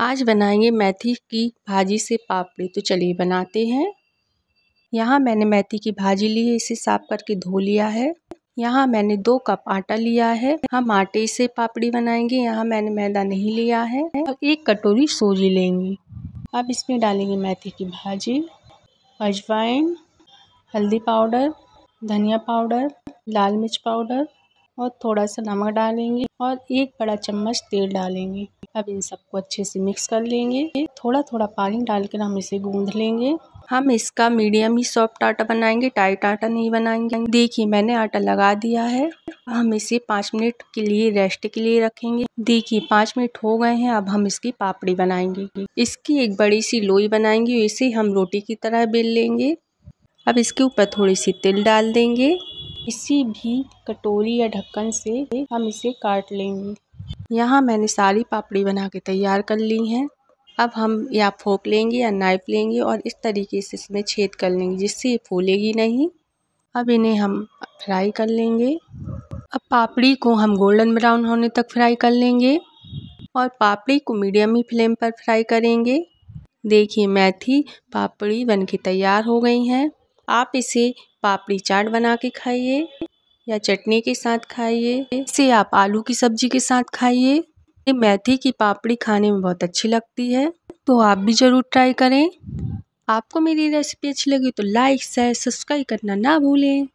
आज बनाएंगे मेथी की भाजी से पापड़ी तो चलिए बनाते हैं यहाँ मैंने मेथी की भाजी ली है इसे साफ करके धो लिया है यहाँ मैंने दो कप आटा लिया है हम आटे से पापड़ी बनाएंगे यहाँ मैंने मैदा नहीं लिया है और एक कटोरी सूजी लेंगे अब इसमें डालेंगे मेथी की भाजी अजवाइन हल्दी पाउडर धनिया पाउडर लाल मिर्च पाउडर और थोड़ा सा नमक डालेंगे और एक बड़ा चम्मच तेल डालेंगे अब इन सबको अच्छे से मिक्स कर लेंगे थोड़ा थोड़ा पानी डालकर हम इसे गूंध लेंगे हम इसका मीडियम ही सॉफ्ट आटा बनाएंगे टाइट आटा नहीं बनाएंगे देखिए मैंने आटा लगा दिया है हम इसे पाँच मिनट के लिए रेस्ट के लिए रखेंगे देखिए पाँच मिनट हो गए हैं अब हम इसकी पापड़ी बनाएंगे इसकी एक बड़ी सी लोई बनाएंगे इसे हम रोटी की तरह बेल लेंगे अब इसके ऊपर थोड़ी सी तिल डाल देंगे किसी भी कटोरी या ढक्कन से हम इसे काट लेंगे यहाँ मैंने सारी पापड़ी बना के तैयार कर ली हैं अब हम या फोक लेंगे या नाइफ लेंगे और इस तरीके से इसमें छेद कर लेंगे जिससे ये फूलेगी नहीं अब इन्हें हम फ्राई कर लेंगे अब पापड़ी को हम गोल्डन ब्राउन होने तक फ्राई कर लेंगे और पापड़ी को मीडियम ही फ्लेम पर फ्राई करेंगे देखिए मैथी पापड़ी बन के तैयार हो गई हैं आप इसे पापड़ी चाट बना के खाइए या चटनी के साथ खाइए इसे आप आलू की सब्जी के साथ खाइए ये मेथी की पापड़ी खाने में बहुत अच्छी लगती है तो आप भी ज़रूर ट्राई करें आपको मेरी रेसिपी अच्छी लगी तो लाइक शेयर सब्सक्राइब करना ना भूलें